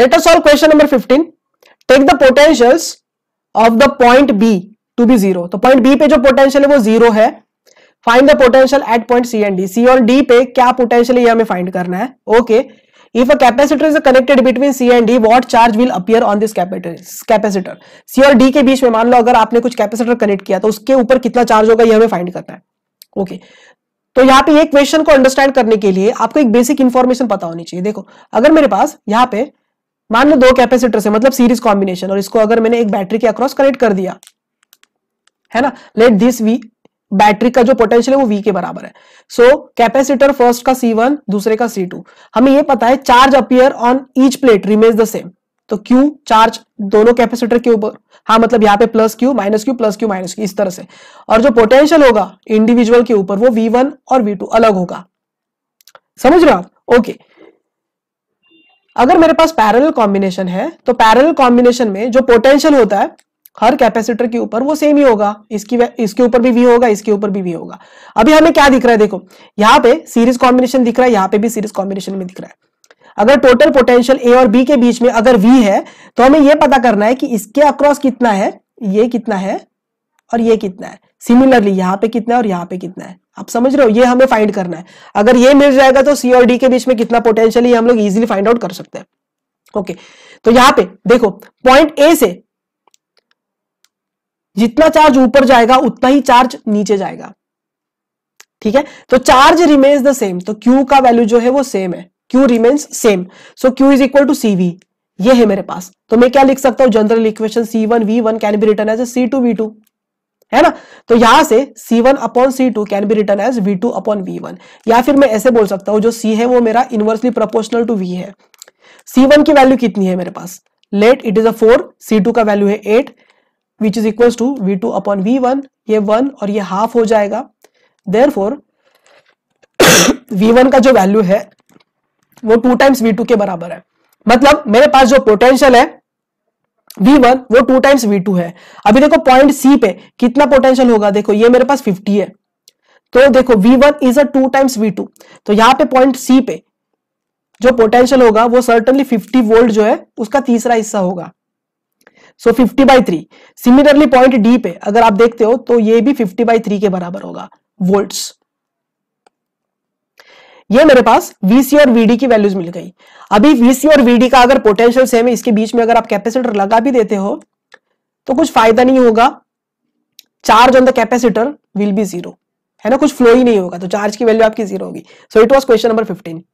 let us solve question number 15 take the potentials of the point b to be zero तो point B पे जो potential है वो zero है find the potential at point C and D C और D पे क्या potential ये हमें फाइंड करना है okay if a capacitor is connected between C and D what charge will appear on this capacitor C और D के बीच में मान लो अगर आपने कुछ कैपेसिटर कनेक्ट किया तो उसके ऊपर कितना चार्ज होगा यह हमें फाइंड करना है ओके okay. तो यहाँ पे ये क्वेश्चन को अंडरस्टैंड करने के लिए आपको एक बेसिक इन्फॉर्मेशन पता होनी चाहिए देखो अगर मेरे पास यहाँ पे मान लो दो कैपेसिटर से मतलब सीरीज कॉम्बिनेशन और इसको अगर मैंने एक बैटरी के अक्रॉस कनेक्ट कर दिया है ना लेट दिस वी बैटरी का जो पोटेंशियल है वो वी के बराबर है सो कैपेसिटर फर्स्ट का सी वन दूसरे का सी टू हमें ये पता है charge appear on each plate remains the same तो क्यू चार्ज दोनों कैपेसिटर के ऊपर हाँ मतलब यहाँ पे plus Q minus Q plus Q minus Q इस तरह से और जो पोटेंशियल होगा इंडिविजुअल के ऊपर वो वी वन और वी टू अलग होगा समझ रहे हो आप ओके okay. अगर मेरे पास पैरेलल कॉम्बिनेशन है तो पैरेलल कॉम्बिनेशन में जो पोटेंशियल होता है हर कैपेसिटर के ऊपर वो सेम ही होगा इसकी इसके ऊपर भी वी होगा इसके ऊपर भी वी होगा अभी हमें क्या दिख रहा है देखो यहाँ पे सीरीज कॉम्बिनेशन दिख रहा है यहाँ पे भी सीरीज कॉम्बिनेशन में दिख रहा है अगर टोटल पोटेंशियल ए और बी के बीच में अगर वी है तो हमें यह पता करना है कि इसके अक्रॉस कितना है ये कितना है और ये कितना है सिमिलरली यहाँ पे कितना है और यहाँ पे कितना है आप समझ रहे हो ये हमें फाइंड करना है अगर ये मिल जाएगा तो सी और डी के बीच में कितना पोटेंशियल हम लोग इजिली फाइंड आउट कर सकते हैं ओके तो यहाँ पे देखो पॉइंट ए से जितना चार्ज ऊपर जाएगा उतना ही चार्ज नीचे जाएगा ठीक है तो चार्ज रिमेन्स द सेम तो क्यू का वैल्यू जो है वो सेम है Q remains same so Q is equal to CV ये है मेरे पास तो मैं क्या लिख सकता हूं general equation C one V one can be written as a C two V two है ना तो यहां से C1 one upon C two can be written as V2 two upon V या फिर मैं ऐसे बोल सकता हूं जो C है वो मेरा इनवर्सली प्रोपोर्शनल टू V है C1 की वैल्यू कितनी है मेरे पास let it is a four C two का वैल्यू है eight which is equal to V two upon V one ये वन और ये हाफ हो जाएगा देर फोर वी वन का जो वैल्यू है वो टू टाइम्स वी टू के बराबर है मतलब मेरे पास जो पोटेंशियल है वी वन वो टू टाइम्स वी टू है अभी देखो पॉइंट सी पे कितना पोटेंशियल होगा देखो ये मेरे पास फिफ्टी है तो देखो V one is a two times V two तो यहां पे पॉइंट सी पे जो पोटेंशियल होगा वो सर्टनली 50 वोल्ट जो है उसका तीसरा हिस्सा होगा so fifty by three similarly point D पे अगर आप देखते हो तो ये भी 50 बाई थ्री के बराबर होगा वोल्ट्स ये मेरे पास VC और VD की वैल्यूज मिल गई अभी VC और VD का अगर पोटेंशियल सेम है इसके बीच में अगर आप कैपेसिटर लगा भी देते हो तो कुछ फायदा नहीं होगा charge on the capacitor will be zero है ना कुछ फ्लो ही नहीं होगा तो चार्ज की वैल्यू आपकी जीरो होगी so it was question number fifteen